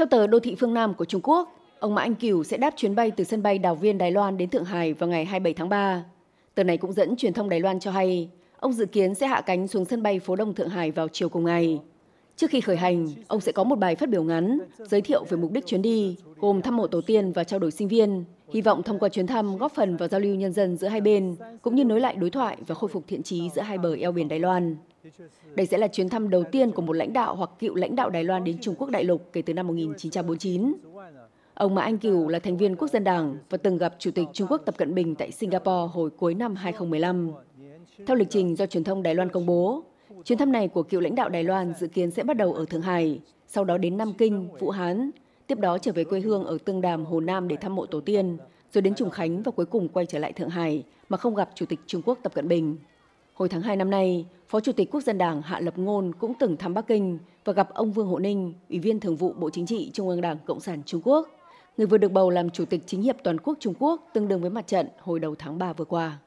Theo tờ Đô thị Phương Nam của Trung Quốc, ông Mã Anh Kiều sẽ đáp chuyến bay từ sân bay Đào Viên Đài Loan đến Thượng Hải vào ngày 27 tháng 3. Tờ này cũng dẫn truyền thông Đài Loan cho hay, ông dự kiến sẽ hạ cánh xuống sân bay phố Đông Thượng Hải vào chiều cùng ngày. Trước khi khởi hành, ông sẽ có một bài phát biểu ngắn giới thiệu về mục đích chuyến đi, gồm thăm mộ tổ tiên và trao đổi sinh viên, hy vọng thông qua chuyến thăm góp phần vào giao lưu nhân dân giữa hai bên, cũng như nối lại đối thoại và khôi phục thiện trí giữa hai bờ eo biển Đài Loan. Đây sẽ là chuyến thăm đầu tiên của một lãnh đạo hoặc cựu lãnh đạo Đài Loan đến Trung Quốc đại lục kể từ năm 1949. Ông Mã Anh Cửu là thành viên Quốc dân Đảng và từng gặp Chủ tịch Trung Quốc Tập Cận Bình tại Singapore hồi cuối năm 2015. Theo lịch trình do truyền thông Đài Loan công bố, chuyến thăm này của cựu lãnh đạo Đài Loan dự kiến sẽ bắt đầu ở Thượng Hải, sau đó đến Nam Kinh, Vũ Hán, tiếp đó trở về quê hương ở Tương Đàm, Hồ Nam để thăm mộ tổ tiên, rồi đến Trùng Khánh và cuối cùng quay trở lại Thượng Hải mà không gặp Chủ tịch Trung Quốc Tập Cận Bình. Hồi tháng 2 năm nay, Phó Chủ tịch Quốc dân Đảng Hạ Lập Ngôn cũng từng thăm Bắc Kinh và gặp ông Vương Hộ Ninh, Ủy viên Thường vụ Bộ Chính trị Trung ương Đảng Cộng sản Trung Quốc, người vừa được bầu làm Chủ tịch Chính hiệp Toàn quốc Trung Quốc tương đương với mặt trận hồi đầu tháng 3 vừa qua.